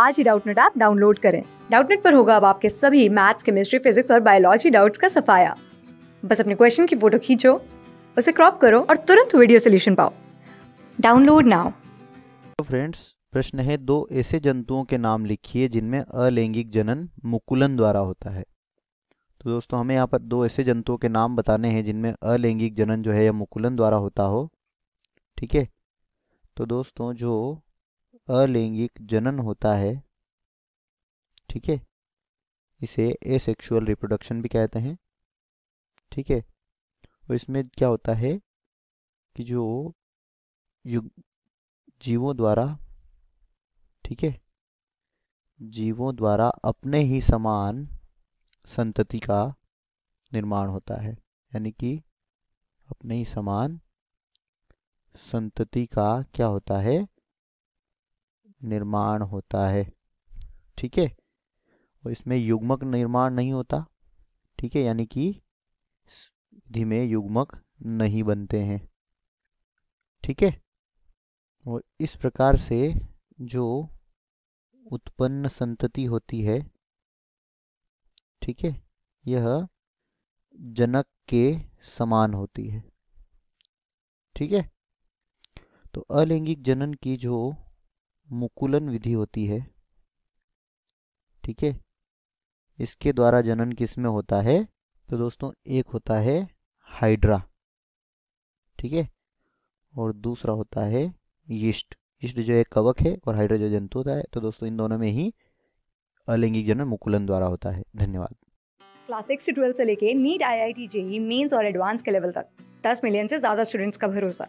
आज ही Doubtnut app download करें डाउटनेट पर होगा अब आपके सभी मैथ्स केमिस्ट्री फिजिक्स और बायोलॉजी डाउट्स का सफाया बस अपने क्वेश्चन की फोटो खींचो उसे क्रॉप करो और तुरंत वीडियो सोल्यूशन पाओ डाउनलोड नाउ तो फ्रेंड्स प्रश्न है दो ऐसे जंतुओं के नाम लिखिए जिनमें अलैंगिक जनन मुकुलन द्वारा होता है तो दोस्तों हमें यहाँ पर दो ऐसे जंतुओं के नाम बताने हैं जिनमें अलैंगिक जनन जो है या मुकुलन द्वारा होता हो ठीक है तो दोस्तों जो अलैंगिक जनन होता है ठीक है इसे एसेक्सुअल रिप्रोडक्शन भी कहते हैं ठीक है और इसमें क्या होता है कि जो युग जीवों द्वारा ठीक है जीवों द्वारा अपने ही समान संतति का निर्माण होता है यानी कि अपने ही समान संतति का क्या होता है निर्माण होता है ठीक है और इसमें युग्मक निर्माण नहीं होता ठीक है यानी कि धीमे युग्मक नहीं बनते हैं ठीक है और इस प्रकार से जो उत्पन्न संतति होती है ठीक है यह जनक के समान होती है ठीक है तो अलैंगिक जनन की जो मुकुलन विधि होती है ठीक है इसके द्वारा जनन किस में होता है तो दोस्तों एक होता है हाइड्रा ठीक है और दूसरा होता है यीस्ट यीस्ट जो एक कवक है और हाइड्रा जो जंतु होता है तो दोस्तों इन दोनों में ही अलैंगिक जनन मुकुलन द्वारा होता है धन्यवाद क्लास सिक्स से ट्वेल्थ से लेके NEET I I T JEE mains और एडवांस के लेवल तक दस मिलियन से ज्यादा स्टूडेंट्स का भरोसा